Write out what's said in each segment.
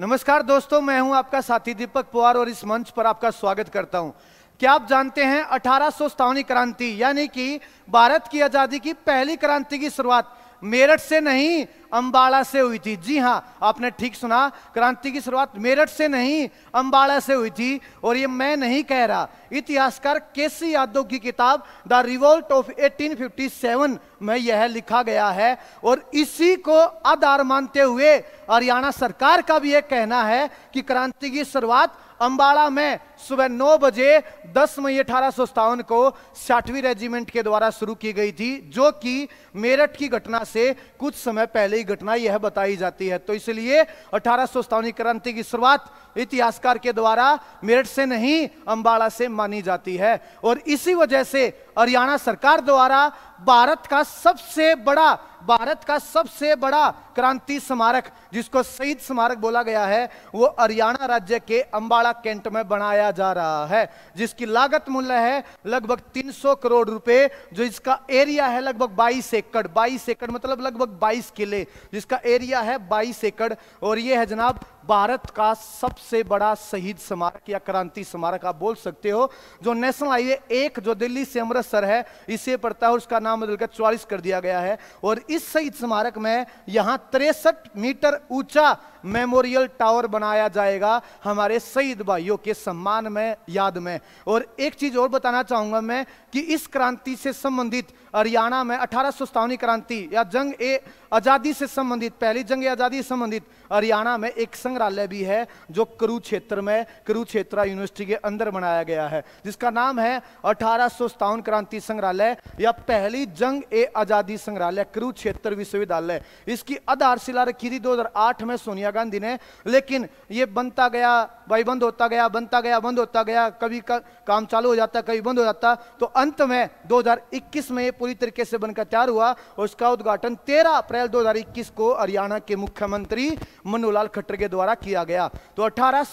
नमस्कार दोस्तों मैं हूं आपका साथी दीपक पवार और इस मंच पर आपका स्वागत करता हूं क्या आप जानते हैं अठारह क्रांति यानी कि भारत की आज़ादी की पहली क्रांति की शुरुआत मेरठ से नहीं अंबाला से हुई थी जी हाँ आपने ठीक सुना क्रांति की शुरुआत मेरठ से नहीं अंबाड़ा से हुई थी और ये मैं नहीं कह रहा इतिहासकार के सी यादव की किताब द रिवोल्ट ऑफ 1857 में यह लिखा गया है और इसी को आधार मानते हुए हरियाणा सरकार का भी यह कहना है कि क्रांति की शुरुआत अंबाड़ा में सुबह 9 बजे 10 मई अठारह को साठवीं रेजिमेंट के द्वारा शुरू की गई थी जो कि मेरठ की घटना से कुछ समय पहले पहली घटना यह बताई जाती है तो इसलिए अठारह क्रांति की शुरुआत इतिहासकार के द्वारा मेरठ से नहीं अंबाड़ा से मानी जाती है और इसी वजह से हरियाणा सरकार द्वारा भारत का सबसे बड़ा भारत का सबसे बड़ा क्रांति स्मारक जिसको शहीद स्मारक बोला गया है वो हरियाणा राज्य के अंबाड़ा कैंट में बनाया जा रहा है जिसकी लागत मूल्य है लगभग 300 करोड़ रुपए जो इसका एरिया है लगभग 22 एकड़ 22 एकड़ मतलब लगभग 22 किले जिसका एरिया है 22 एकड़ और ये है जनाब भारत का सबसे बड़ा शहीद स्मारक या क्रांति स्मारक आप बोल सकते हो जो नेशनल हाईवे एक जो दिल्ली से अमृतसर सर है इसे पड़ता है और उसका नाम बदलकर चौलीस कर दिया गया है और इस शहीद स्मारक में यहाँ तिरसठ मीटर ऊंचा मेमोरियल टावर बनाया जाएगा हमारे शहीद भाइयों के सम्मान में याद में और एक चीज और बताना चाहूंगा मैं कि इस क्रांति से संबंधित हरियाणा में अठारह क्रांति या जंग ए आज़ादी से संबंधित पहली जंग आज़ादी से संबंधित हरियाणा में एक संग्रहालय भी है जो कुरुक्षेत्र में करुक्षेत्र यूनिवर्सिटी के अंदर बनाया गया है जिसका नाम है अठारह क्रांति संग्रहालय या पहली जंग ए आज़ादी संग्रहालय कुरुक्षेत्र विश्वविद्यालय इसकी आधारशिला रखी थी आठ में सोनिया सोनिया गांधी ने लेकिन ये बनता गया भाई बंद होता गया बनता गया बंद होता गया कभी का, काम चालू हो जाता कभी बंद हो जाता तो अंत में 2021 में ये पूरी तरीके से बनकर तैयार हुआ और इसका उद्घाटन 13 अप्रैल 2021 को हरियाणा के मुख्यमंत्री मनोहर खट्टर के द्वारा किया गया तो अठारह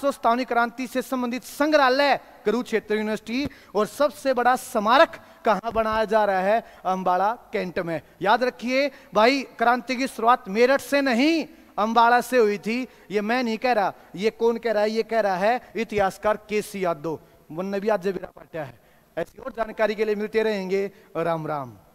क्रांति से संबंधित संग्रहालय क्षेत्र यूनिवर्सिटी और सबसे बड़ा स्मारक कहाँ बनाया जा रहा है अंबाड़ा कैंट में याद रखिए भाई क्रांति की शुरुआत मेरठ से नहीं अम्बाड़ा से हुई थी ये मैं नहीं कह रहा ये कौन कह रहा है ये कह रहा है इतिहासकार के सी यादव आज जबीरा पाटिया है ऐसी और जानकारी के लिए मिलते रहेंगे राम राम